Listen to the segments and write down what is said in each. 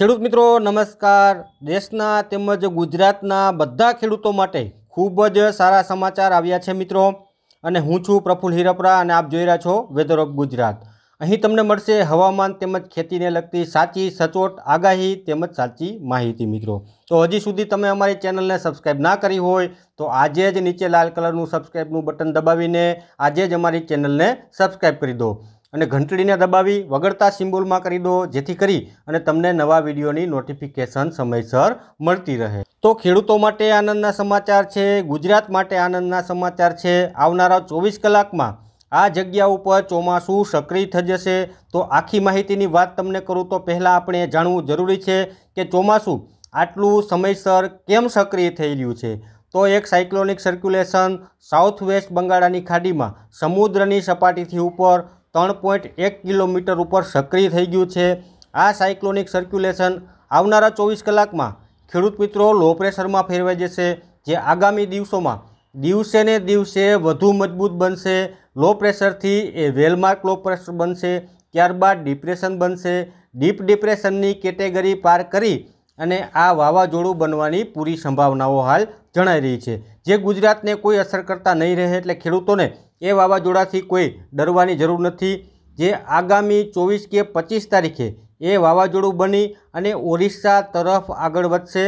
ખેડૂત મિત્રો નમસ્કાર દેશના તેમજ ગુજરાતના બધા ખેડૂતો માટે ખૂબ જ સારા સમાચાર આવ્યા છે મિત્રો અને હું છું પ્રફુલ હિરપરા અને આપ જોઈ રહ્યા છો વેધર ઓફ ગુજરાત અહીં તમને મળશે હવામાન તેમજ ખેતીને લગતી સાચી સચોટ આગાહી તેમજ સાચી માહિતી મિત્રો તો હજી સુધી તમે અમારી ચેનલને સબસ્ક્રાઈબ ના કરી હોય તો આજે જ નીચે લાલ કલરનું સબસ્ક્રાઈબનું બટન દબાવીને આજે જ અમારી ચેનલને સબસ્ક્રાઈબ કરી દો અને ઘંટડીને દબાવી વગડતા સિમ્બોલમાં કરી દો જેથી કરી અને તમને નવા વિડીયોની નોટિફિકેશન સમયસર મળતી રહે તો ખેડૂતો માટે આનંદના સમાચાર છે ગુજરાત માટે આનંદના સમાચાર છે આવનારા ચોવીસ કલાકમાં આ જગ્યા ઉપર ચોમાસું સક્રિય થઈ જશે તો આખી માહિતીની વાત તમને કરું તો પહેલાં આપણે જાણવું જરૂરી છે કે ચોમાસું આટલું સમયસર કેમ સક્રિય થઈ રહ્યું છે તો એક સાયક્લોનિક સર્ક્યુલેશન સાઉથ વેસ્ટ બંગાળાની ખાડીમાં સમુદ્રની સપાટીથી ઉપર ત્રણ પોઈન્ટ એક કિલોમીટર ઉપર સક્રિય થઈ ગયું છે આ સાયક્લોનિક સર્ક્યુલેશન આવનારા ચોવીસ કલાકમાં ખેડૂત મિત્રો લો પ્રેશરમાં ફેરવાઈ જશે જે આગામી દિવસોમાં દિવસે ને દિવસે વધુ મજબૂત બનશે લો પ્રેશરથી એ વેલમાર્ક લો પ્રેશર બનશે ત્યારબાદ ડિપ્રેશન બનશે ડીપ ડિપ્રેશનની કેટેગરી પાર કરી અને આ વાવાઝોડું બનવાની પૂરી સંભાવનાઓ હાલ જણાઈ રહી છે જે ગુજરાતને કોઈ અસર કરતા નહીં રહે એટલે ખેડૂતોને એ વાવાઝોડાથી કોઈ ડરવાની જરૂર નથી જે આગામી ચોવીસ કે પચીસ તારીખે એ વાવાઝોડું બની અને ઓરિસ્સા તરફ આગળ વધશે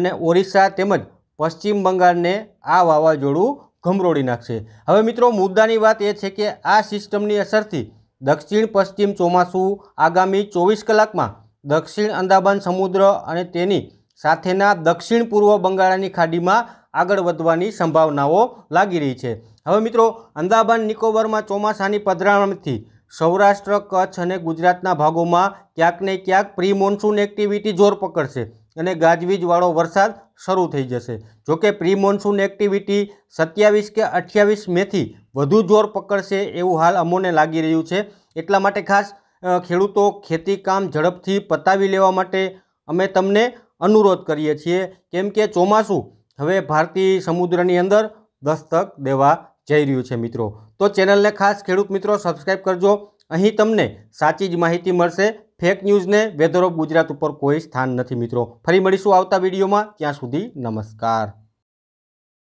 અને ઓરિસ્સા તેમજ પશ્ચિમ બંગાળને આ વાવાઝોડું ઘમરોળી નાખશે હવે મિત્રો મુદ્દાની વાત એ છે કે આ સિસ્ટમની અસરથી દક્ષિણ પશ્ચિમ ચોમાસું આગામી ચોવીસ કલાકમાં દક્ષિણ અંદામાન સમુદ્ર અને તેની સાથેના દક્ષિણ પૂર્વ બંગાળાની ખાડીમાં આગળ વધવાની સંભાવનાઓ લાગી રહી છે હવે મિત્રો અંદામાન નિકોબારમાં ચોમાસાની પધરામણથી સૌરાષ્ટ્ર કચ્છ અને ગુજરાતના ભાગોમાં ક્યાંક ને ક્યાંક પ્રી મોન્સૂન એક્ટિવિટી જોર પકડશે અને ગાજવીજવાળો વરસાદ શરૂ થઈ જશે જોકે પ્રી મોન્સૂન એક્ટિવિટી સત્યાવીસ કે અઠ્યાવીસ મેથી વધુ જોર પકડશે એવું હાલ અમોને લાગી રહ્યું છે એટલા માટે ખાસ ખેડૂતો ખેતીકામ ઝડપથી પતાવી લેવા માટે અમે તમને અનુરોધ કરીએ છીએ કેમ કે ચોમાસું હવે ભારતીય સમુદ્રની અંદર દસ્તક દેવા જઈ રહ્યું છે મિત્રો તો ચેનલને ખાસ ખેડૂત મિત્રો સબસ્ક્રાઈબ કરજો અહીં તમને સાચી જ માહિતી મળશે ફેક ન્યૂઝને વેધર ઓફ ગુજરાત ઉપર કોઈ સ્થાન નથી મિત્રો ફરી મળીશું આવતા વિડીયોમાં ત્યાં સુધી નમસ્કાર